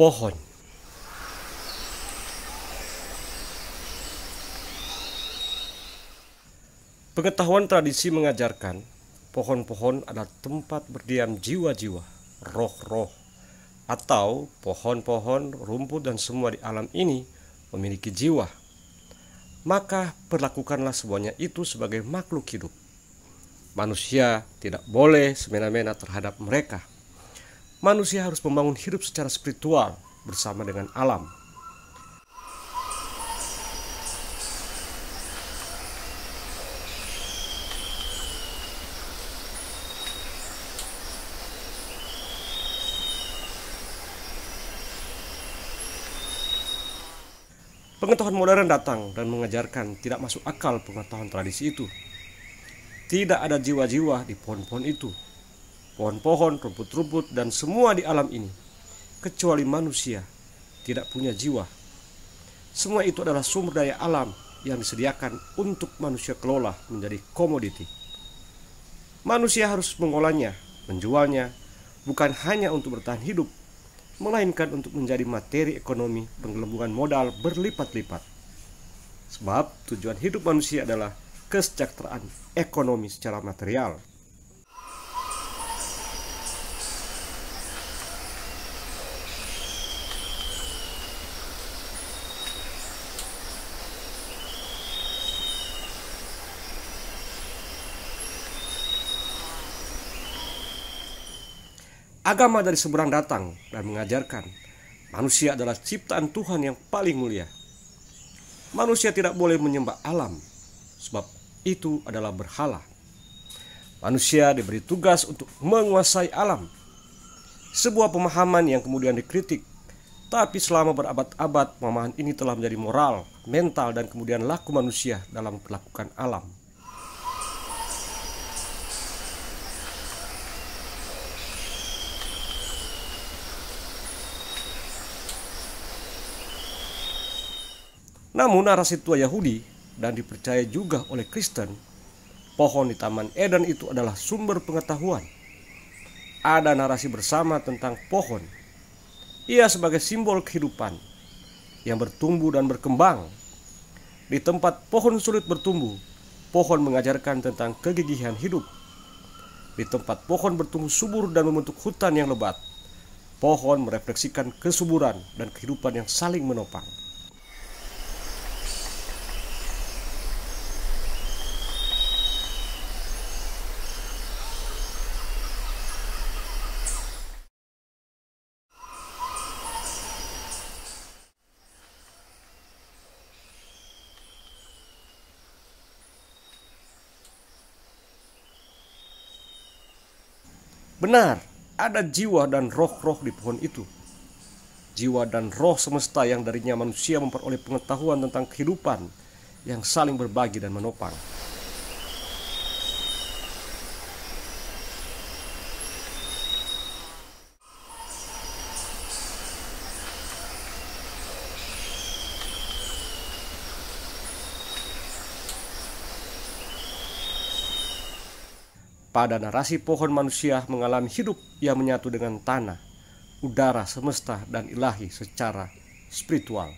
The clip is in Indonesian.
pohon. Pengetahuan tradisi mengajarkan pohon-pohon adalah tempat berdiam jiwa-jiwa, roh-roh, atau pohon-pohon, rumput, dan semua di alam ini memiliki jiwa. Maka perlakukanlah semuanya itu sebagai makhluk hidup. Manusia tidak boleh semena-mena terhadap mereka manusia harus membangun hidup secara spiritual bersama dengan alam. Pengetahuan modern datang dan mengajarkan tidak masuk akal pengetahuan tradisi itu. Tidak ada jiwa-jiwa di pohon-pohon itu pohon-pohon, rumput-rumput, dan semua di alam ini, kecuali manusia, tidak punya jiwa. Semua itu adalah sumber daya alam yang disediakan untuk manusia kelola menjadi komoditi. Manusia harus mengolahnya, menjualnya, bukan hanya untuk bertahan hidup, melainkan untuk menjadi materi ekonomi penggelembungan modal berlipat-lipat. Sebab tujuan hidup manusia adalah kesejahteraan ekonomi secara material. Agama dari seberang datang dan mengajarkan manusia adalah ciptaan Tuhan yang paling mulia. Manusia tidak boleh menyembah alam, sebab itu adalah berhala. Manusia diberi tugas untuk menguasai alam. Sebuah pemahaman yang kemudian dikritik, tapi selama berabad-abad pemahaman ini telah menjadi moral, mental, dan kemudian laku manusia dalam melakukan alam. Namun narasi tua Yahudi dan dipercaya juga oleh Kristen, pohon di Taman Eden itu adalah sumber pengetahuan. Ada narasi bersama tentang pohon. Ia sebagai simbol kehidupan yang bertumbuh dan berkembang. Di tempat pohon sulit bertumbuh, pohon mengajarkan tentang kegigihan hidup. Di tempat pohon bertumbuh subur dan membentuk hutan yang lebat, pohon merefleksikan kesuburan dan kehidupan yang saling menopang. Benar, ada jiwa dan roh-roh di pohon itu. Jiwa dan roh semesta yang darinya manusia memperoleh pengetahuan tentang kehidupan yang saling berbagi dan menopang. Pada narasi pohon manusia mengalami hidup yang menyatu dengan tanah, udara semesta dan ilahi secara spiritual.